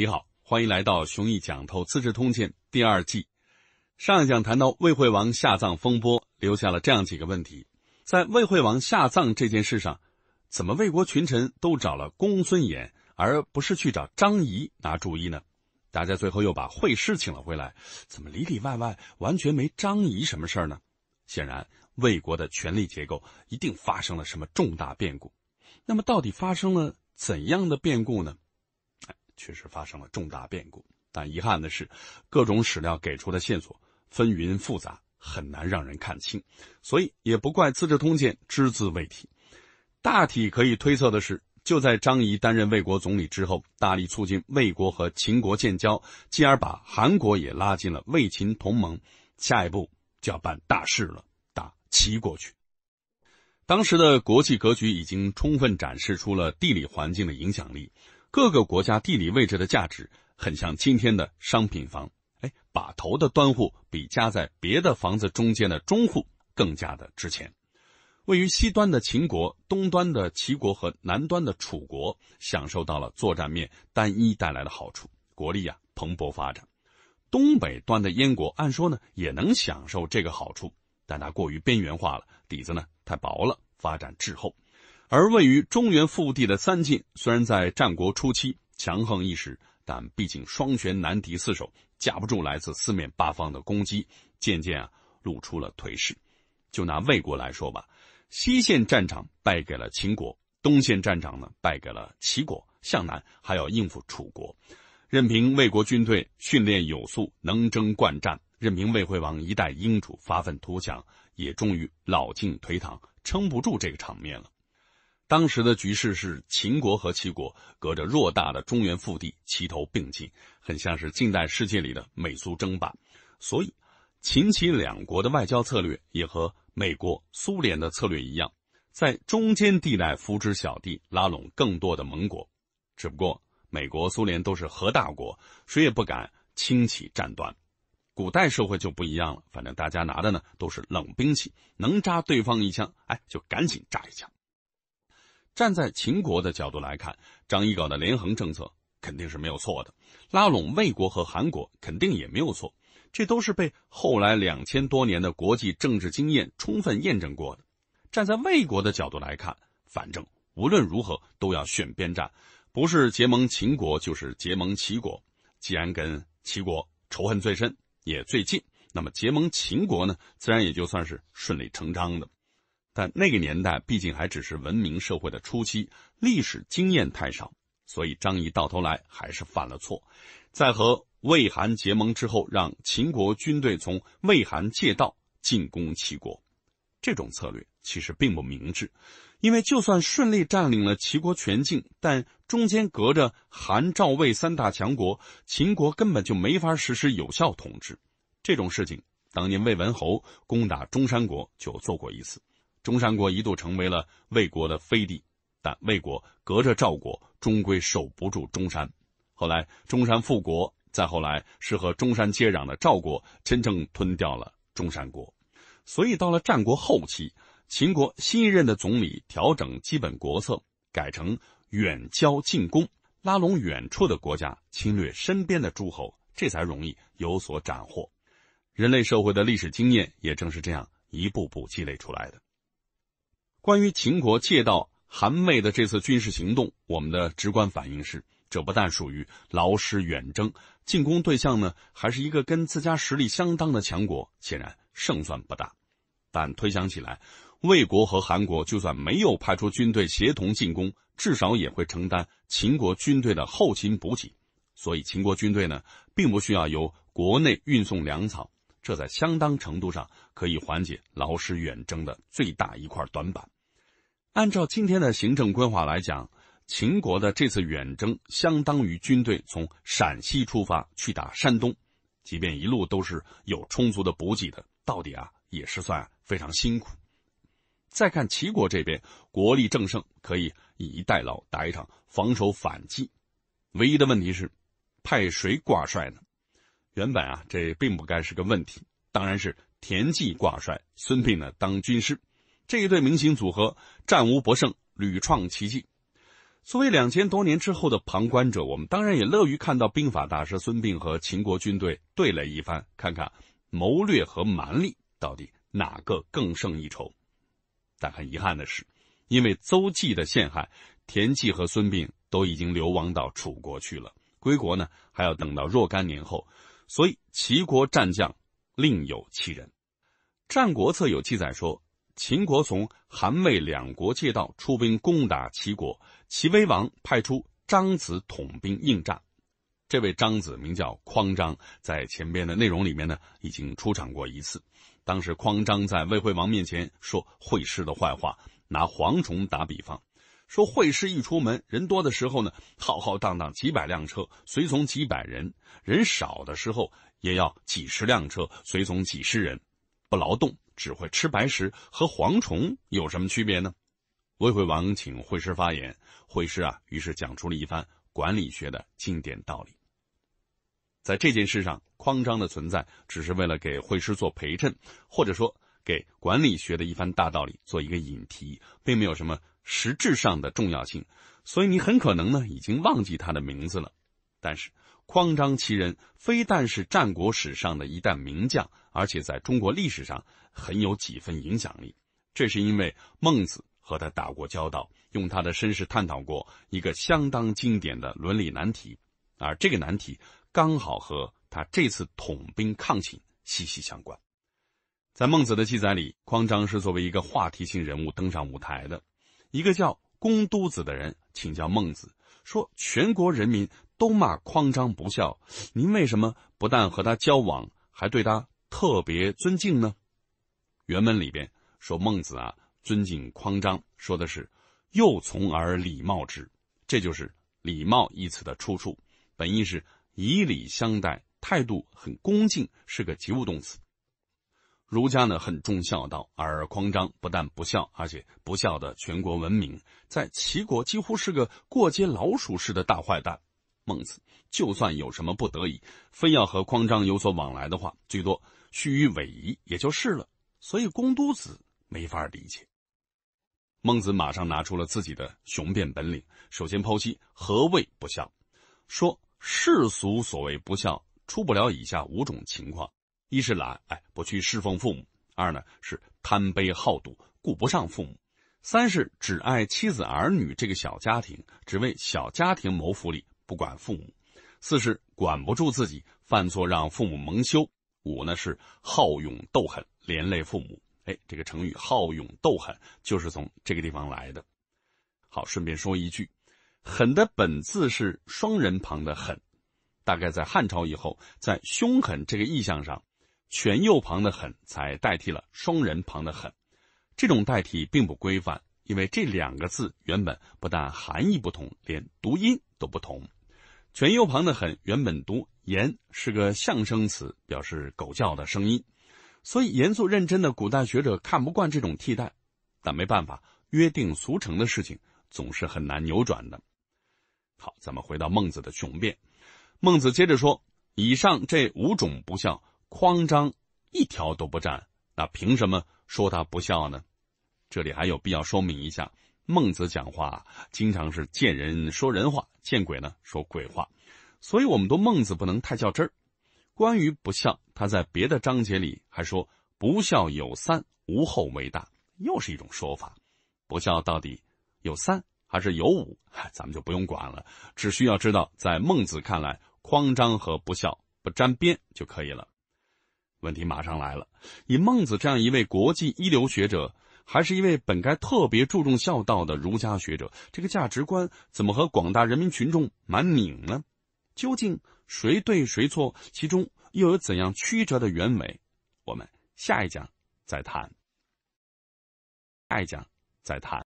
你好，欢迎来到《雄毅讲透资治通鉴》第二季。上一讲谈到魏惠王下葬风波，留下了这样几个问题：在魏惠王下葬这件事上，怎么魏国群臣都找了公孙衍，而不是去找张仪拿主意呢？大家最后又把惠师请了回来，怎么里里外外完全没张仪什么事儿呢？显然，魏国的权力结构一定发生了什么重大变故。那么，到底发生了怎样的变故呢？确实发生了重大变故，但遗憾的是，各种史料给出的线索纷纭复杂，很难让人看清，所以也不怪《资治通鉴》只字未提。大体可以推测的是，就在张仪担任魏国总理之后，大力促进魏国和秦国建交，继而把韩国也拉进了魏秦同盟，下一步就要办大事了，打齐过去。当时的国际格局已经充分展示出了地理环境的影响力。各个国家地理位置的价值很像今天的商品房，哎，把头的端户比夹在别的房子中间的中户更加的值钱。位于西端的秦国、东端的齐国和南端的楚国，享受到了作战面单一带来的好处，国力呀蓬勃发展。东北端的燕国，按说呢也能享受这个好处，但它过于边缘化了，底子呢太薄了，发展滞后。而位于中原腹地的三晋，虽然在战国初期强横一时，但毕竟双拳难敌四手，架不住来自四面八方的攻击，渐渐啊露出了颓势。就拿魏国来说吧，西线战场败给了秦国，东线战场呢败给了齐国，向南还要应付楚国。任凭魏国军队训练有素，能征惯战，任凭魏惠王一代英主发愤图强，也终于老劲颓唐，撑不住这个场面了。当时的局势是秦国和齐国隔着偌大的中原腹地齐头并进，很像是近代世界里的美苏争霸。所以，秦齐两国的外交策略也和美国、苏联的策略一样，在中间地带扶植小弟，拉拢更多的盟国。只不过，美国、苏联都是核大国，谁也不敢轻启战端。古代社会就不一样了，反正大家拿的呢都是冷兵器，能扎对方一枪，哎，就赶紧扎一枪。站在秦国的角度来看，张仪搞的连横政策肯定是没有错的，拉拢魏国和韩国肯定也没有错，这都是被后来两千多年的国际政治经验充分验证过的。站在魏国的角度来看，反正无论如何都要选边站，不是结盟秦国就是结盟齐国。既然跟齐国仇恨最深也最近，那么结盟秦国呢，自然也就算是顺理成章的。但那个年代毕竟还只是文明社会的初期，历史经验太少，所以张仪到头来还是犯了错。在和魏韩结盟之后，让秦国军队从魏韩借道进攻齐国，这种策略其实并不明智。因为就算顺利占领了齐国全境，但中间隔着韩赵魏三大强国，秦国根本就没法实施有效统治。这种事情，当年魏文侯攻打中山国就做过一次。中山国一度成为了魏国的飞地，但魏国隔着赵国，终归守不住中山。后来中山复国，再后来是和中山接壤的赵国真正吞掉了中山国。所以到了战国后期，秦国新一任的总理调整基本国策，改成远交近攻，拉拢远处的国家，侵略身边的诸侯，这才容易有所斩获。人类社会的历史经验也正是这样一步步积累出来的。关于秦国借道韩魏的这次军事行动，我们的直观反应是，这不但属于劳师远征，进攻对象呢还是一个跟自家实力相当的强国，显然胜算不大。但推想起来，魏国和韩国就算没有派出军队协同进攻，至少也会承担秦国军队的后勤补给，所以秦国军队呢并不需要由国内运送粮草，这在相当程度上可以缓解劳师远征的最大一块短板。按照今天的行政规划来讲，秦国的这次远征相当于军队从陕西出发去打山东，即便一路都是有充足的补给的，到底啊也是算非常辛苦。再看齐国这边，国力正盛，可以以逸待劳打一场防守反击。唯一的问题是，派谁挂帅呢？原本啊这并不该是个问题，当然是田忌挂帅，孙膑呢当军师。这一对明星组合战无不胜，屡创奇迹。作为两千多年之后的旁观者，我们当然也乐于看到兵法大师孙膑和秦国军队对垒一番，看看谋略和蛮力到底哪个更胜一筹。但很遗憾的是，因为邹忌的陷害，田忌和孙膑都已经流亡到楚国去了。归国呢，还要等到若干年后，所以齐国战将另有其人。《战国策》有记载说。秦国从韩、魏两国借道出兵攻打齐国，齐威王派出张子统兵应战。这位张子名叫匡张，在前边的内容里面呢已经出场过一次。当时匡张在魏惠王面前说惠施的坏话，拿蝗虫打比方，说惠施一出门，人多的时候呢，浩浩荡荡几百辆车，随从几百人；人少的时候，也要几十辆车，随从几十人，不劳动。只会吃白食和蝗虫有什么区别呢？魏惠王请惠施发言，惠施啊，于是讲出了一番管理学的经典道理。在这件事上，匡张的存在只是为了给惠施做陪衬，或者说给管理学的一番大道理做一个引题，并没有什么实质上的重要性。所以你很可能呢已经忘记他的名字了，但是。匡章其人非但是战国史上的一代名将，而且在中国历史上很有几分影响力。这是因为孟子和他打过交道，用他的身世探讨过一个相当经典的伦理难题，而这个难题刚好和他这次统兵抗秦息息相关。在孟子的记载里，匡章是作为一个话题性人物登上舞台的。一个叫公都子的人请教孟子，说全国人民。都骂匡章不孝，您为什么不但和他交往，还对他特别尊敬呢？原文里边说孟子啊，尊敬匡章，说的是“幼从而礼貌之”，这就是“礼貌”一词的出处。本意是以礼相待，态度很恭敬，是个及物动词。儒家呢很重孝道，而匡章不但不孝，而且不孝的全国闻名，在齐国几乎是个过街老鼠式的大坏蛋。孟子，就算有什么不得已，非要和匡章有所往来的话，最多虚与委蛇，也就是了。所以公都子没法理解。孟子马上拿出了自己的雄辩本领，首先剖析何谓不孝，说世俗所谓不孝，出不了以下五种情况：一是懒，哎，不去侍奉父母；二呢是贪杯好赌，顾不上父母；三是只爱妻子儿女这个小家庭，只为小家庭谋福利。不管父母，四是管不住自己犯错，让父母蒙羞。五呢是好勇斗狠，连累父母。哎，这个成语“好勇斗狠”就是从这个地方来的。好，顺便说一句，“狠”的本字是双人旁的“狠”，大概在汉朝以后，在凶狠这个意象上，全右旁的“狠”才代替了双人旁的“狠”。这种代替并不规范，因为这两个字原本不但含义不同，连读音都不同。权优旁的“很”原本读“严”，是个象声词，表示狗叫的声音。所以，严肃认真的古代学者看不惯这种替代，但没办法，约定俗成的事情总是很难扭转的。好，咱们回到孟子的雄辩。孟子接着说：“以上这五种不孝，匡张一条都不占，那凭什么说他不孝呢？”这里还有必要说明一下，孟子讲话经常是见人说人话。见鬼呢，说鬼话，所以我们都孟子不能太较真儿。关于不孝，他在别的章节里还说不孝有三，无后为大，又是一种说法。不孝到底有三还是有五，咱们就不用管了，只需要知道在孟子看来，慌张和不孝不沾边就可以了。问题马上来了，以孟子这样一位国际一流学者。还是一位本该特别注重孝道的儒家学者，这个价值观怎么和广大人民群众蛮拧呢？究竟谁对谁错？其中又有怎样曲折的原委？我们下一讲再谈，下一讲再谈。